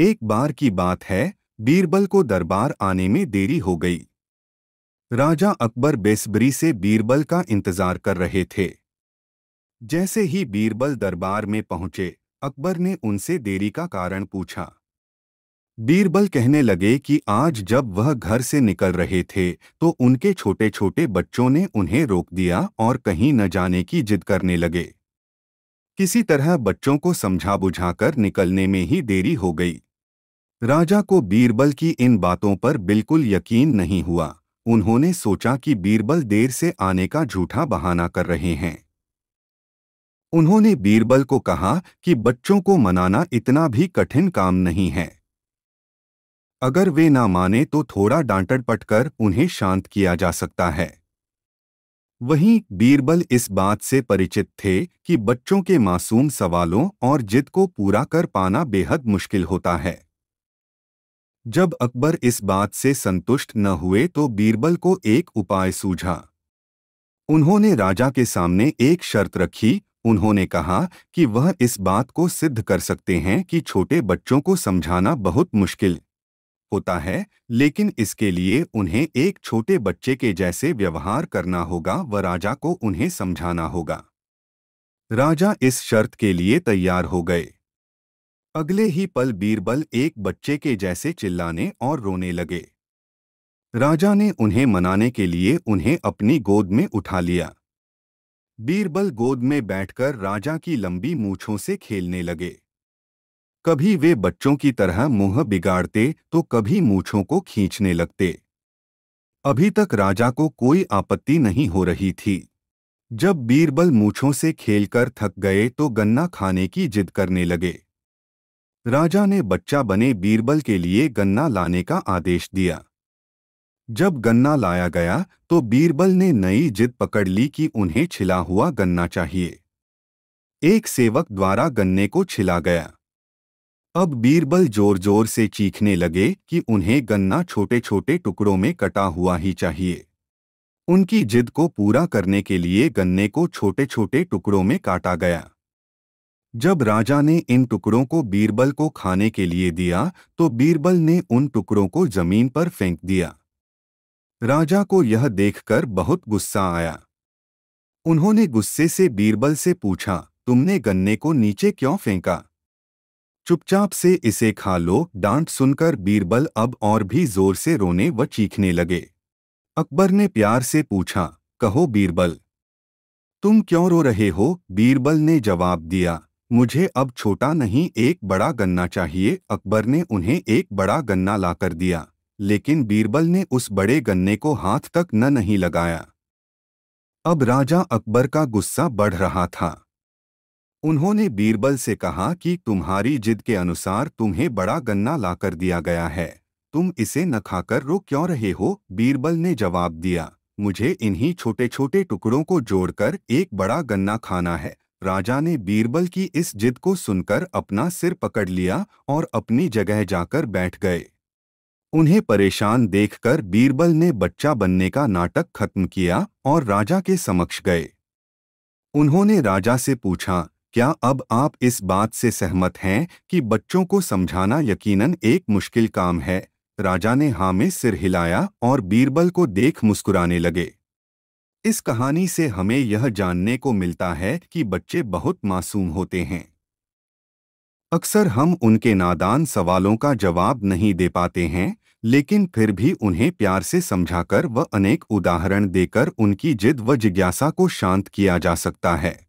एक बार की बात है बीरबल को दरबार आने में देरी हो गई राजा अकबर बेसबरी से बीरबल का इंतजार कर रहे थे जैसे ही बीरबल दरबार में पहुंचे अकबर ने उनसे देरी का कारण पूछा बीरबल कहने लगे कि आज जब वह घर से निकल रहे थे तो उनके छोटे छोटे बच्चों ने उन्हें रोक दिया और कहीं न जाने की जिद करने लगे किसी तरह बच्चों को समझा बुझाकर निकलने में ही देरी हो गई राजा को बीरबल की इन बातों पर बिल्कुल यकीन नहीं हुआ उन्होंने सोचा कि बीरबल देर से आने का झूठा बहाना कर रहे हैं उन्होंने बीरबल को कहा कि बच्चों को मनाना इतना भी कठिन काम नहीं है अगर वे ना माने तो थोड़ा डांटड़ पटकर उन्हें शांत किया जा सकता है वहीं बीरबल इस बात से परिचित थे कि बच्चों के मासूम सवालों और जिद को पूरा कर पाना बेहद मुश्किल होता है जब अकबर इस बात से संतुष्ट न हुए तो बीरबल को एक उपाय सूझा उन्होंने राजा के सामने एक शर्त रखी उन्होंने कहा कि वह इस बात को सिद्ध कर सकते हैं कि छोटे बच्चों को समझाना बहुत मुश्किल होता है लेकिन इसके लिए उन्हें एक छोटे बच्चे के जैसे व्यवहार करना होगा व राजा को उन्हें समझाना होगा राजा इस शर्त के लिए तैयार हो गए अगले ही पल बीरबल एक बच्चे के जैसे चिल्लाने और रोने लगे राजा ने उन्हें मनाने के लिए उन्हें अपनी गोद में उठा लिया बीरबल गोद में बैठकर राजा की लंबी मूछों से खेलने लगे कभी वे बच्चों की तरह मुंह बिगाड़ते तो कभी मूछों को खींचने लगते अभी तक राजा को कोई आपत्ति नहीं हो रही थी जब बीरबल मूछों से खेलकर थक गए तो गन्ना खाने की जिद करने लगे राजा ने बच्चा बने बीरबल के लिए गन्ना लाने का आदेश दिया जब गन्ना लाया गया तो बीरबल ने नई जिद पकड़ ली कि उन्हें छिला हुआ गन्ना चाहिए एक सेवक द्वारा गन्ने को छिला गया अब बीरबल जोर जोर से चीखने लगे कि उन्हें गन्ना छोटे छोटे टुकड़ों में कटा हुआ ही चाहिए उनकी जिद को पूरा करने के लिए गन्ने को छोटे छोटे टुकड़ों में काटा गया जब राजा ने इन टुकड़ों को बीरबल को खाने के लिए दिया तो बीरबल ने उन टुकड़ों को जमीन पर फेंक दिया राजा को यह देखकर बहुत गुस्सा आया उन्होंने गुस्से से बीरबल से पूछा तुमने गन्ने को नीचे क्यों फेंका चुपचाप से इसे खा लो डांट सुनकर बीरबल अब और भी जोर से रोने व चीखने लगे अकबर ने प्यार से पूछा कहो बीरबल तुम क्यों रो रहे हो बीरबल ने जवाब दिया मुझे अब छोटा नहीं एक बड़ा गन्ना चाहिए अकबर ने उन्हें एक बड़ा गन्ना लाकर दिया लेकिन बीरबल ने उस बड़े गन्ने को हाथ तक न नहीं लगाया अब राजा अकबर का गुस्सा बढ़ रहा था उन्होंने बीरबल से कहा कि तुम्हारी जिद के अनुसार तुम्हें बड़ा गन्ना लाकर दिया गया है तुम इसे न खाकर रो क्यों रहे हो बीरबल ने जवाब दिया मुझे इन्हीं छोटे छोटे टुकड़ों को जोड़कर एक बड़ा गन्ना खाना है राजा ने बीरबल की इस जिद को सुनकर अपना सिर पकड़ लिया और अपनी जगह जाकर बैठ गए उन्हें परेशान देखकर बीरबल ने बच्चा बनने का नाटक खत्म किया और राजा के समक्ष गए उन्होंने राजा से पूछा क्या अब आप इस बात से सहमत हैं कि बच्चों को समझाना यकीनन एक मुश्किल काम है राजा ने हाँ में सिर हिलाया और बीरबल को देख मुस्कुराने लगे इस कहानी से हमें यह जानने को मिलता है कि बच्चे बहुत मासूम होते हैं अक्सर हम उनके नादान सवालों का जवाब नहीं दे पाते हैं लेकिन फिर भी उन्हें प्यार से समझाकर व अनेक उदाहरण देकर उनकी जिद व जिज्ञासा को शांत किया जा सकता है